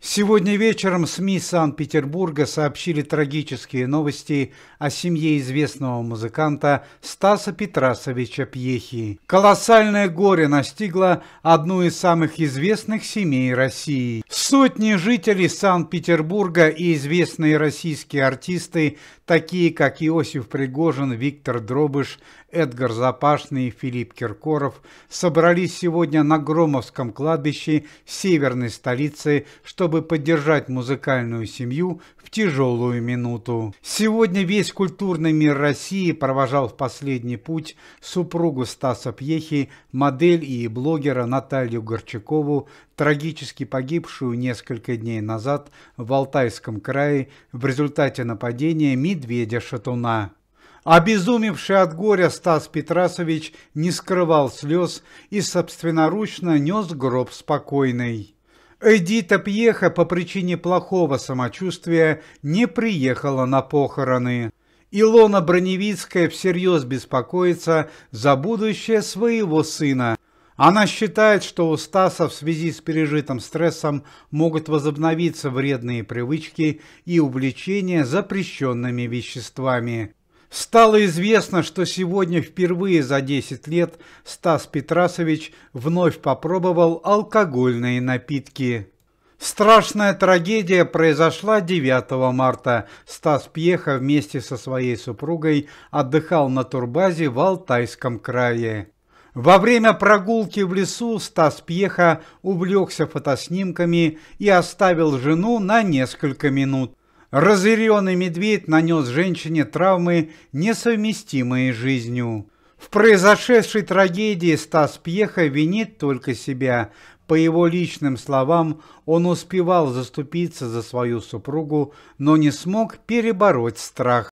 Сегодня вечером СМИ Санкт-Петербурга сообщили трагические новости о семье известного музыканта Стаса Петрасовича Пьехи. Колоссальное горе настигло одну из самых известных семей России. Сотни жителей Санкт-Петербурга и известные российские артисты, такие как Иосиф Пригожин, Виктор Дробыш, Эдгар Запашный и Филипп Киркоров, собрались сегодня на Громовском кладбище северной столицы, чтобы чтобы поддержать музыкальную семью в тяжелую минуту. Сегодня весь культурный мир России провожал в последний путь супругу Стаса Пьехи, модель и блогера Наталью Горчакову, трагически погибшую несколько дней назад в Алтайском крае в результате нападения медведя-шатуна. Обезумевший от горя Стас Петрасович не скрывал слез и собственноручно нес гроб спокойный. Эдита Пьеха по причине плохого самочувствия не приехала на похороны. Илона Броневицкая всерьез беспокоится за будущее своего сына. Она считает, что у Стаса в связи с пережитым стрессом могут возобновиться вредные привычки и увлечения запрещенными веществами. Стало известно, что сегодня впервые за 10 лет Стас Петрасович вновь попробовал алкогольные напитки. Страшная трагедия произошла 9 марта. Стас Пьеха вместе со своей супругой отдыхал на турбазе в Алтайском крае. Во время прогулки в лесу Стас Пьеха увлекся фотоснимками и оставил жену на несколько минут разъяренный медведь нанес женщине травмы, несовместимые с жизнью. В произошедшей трагедии Стас Пьеха винит только себя. По его личным словам, он успевал заступиться за свою супругу, но не смог перебороть страх.